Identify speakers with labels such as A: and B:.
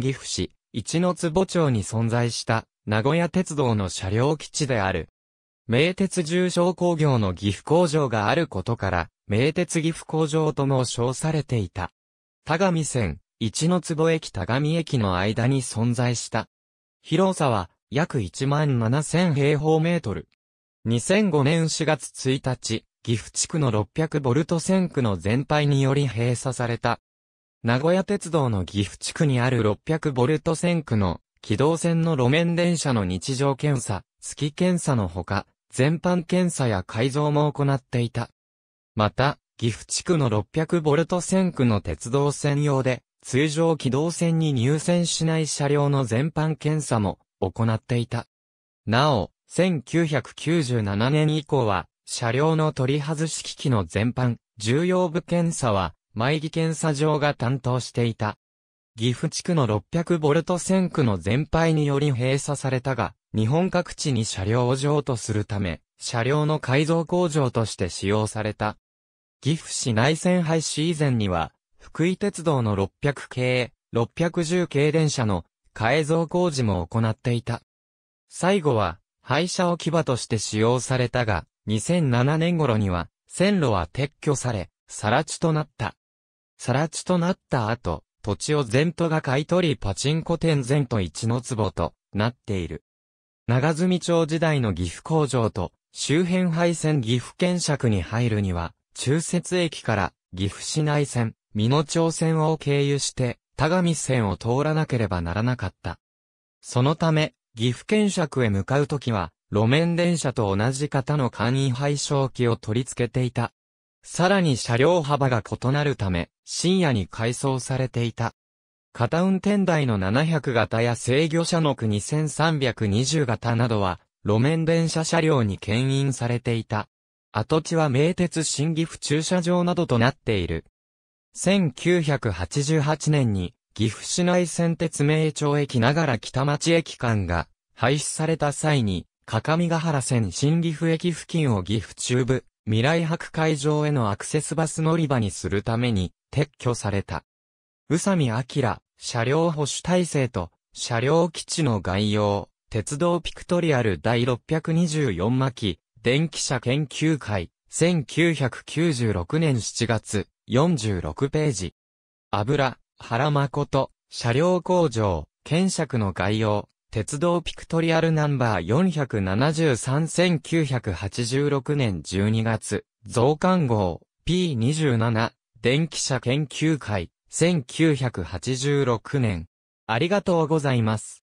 A: 岐阜市、一の坪町に存在した名古屋鉄道の車両基地である。名鉄重商工業の岐阜工場があることから、名鉄岐阜工場とも称されていた。田上線、一の坪駅田上駅の間に存在した。広さは約1万7000平方メートル。2005年4月1日、岐阜地区の600ボルト線区の全廃により閉鎖された。名古屋鉄道の岐阜地区にある600ボルト線区の機動線の路面電車の日常検査、月検査のほか、全般検査や改造も行っていた。また、岐阜地区の600ボルト線区の鉄道専用で、通常機動線に入線しない車両の全般検査も行っていた。なお、1997年以降は、車両の取り外し機器の全般、重要部検査は、前儀検査場が担当していた。岐阜地区の600ボルト線区の全廃により閉鎖されたが、日本各地に車両を譲渡するため、車両の改造工場として使用された。岐阜市内線廃止以前には、福井鉄道の600系、610系電車の改造工事も行っていた。最後は、廃車置き場として使用されたが、2007年頃には、線路は撤去され、更地となった。さら地となった後、土地を全都が買い取りパチンコ店全都一の坪となっている。長住町時代の岐阜工場と周辺廃線岐阜県尺に入るには、中節駅から岐阜市内線、美濃町線を経由して、田上線を通らなければならなかった。そのため、岐阜県尺へ向かうときは、路面電車と同じ型の簡易配送機を取り付けていた。さらに車両幅が異なるため、深夜に改装されていた。片運転台の700型や制御車の2320型などは、路面電車車両に牽引されていた。跡地は名鉄新岐阜駐車場などとなっている。1988年に、岐阜市内線鉄名町駅ながら北町駅間が廃止された際に、各務原線新岐阜駅付近を岐阜中部未来博会場へのアクセスバス乗り場にするために撤去された。宇佐美明、車両保守体制と、車両基地の概要、鉄道ピクトリアル第624巻、電気車研究会、1996年7月、46ページ。油、原誠、車両工場、検索の概要、鉄道ピクトリアルナンバー473-1986年12月、増刊号、P27、電気車研究会、1986年。ありがとうございます。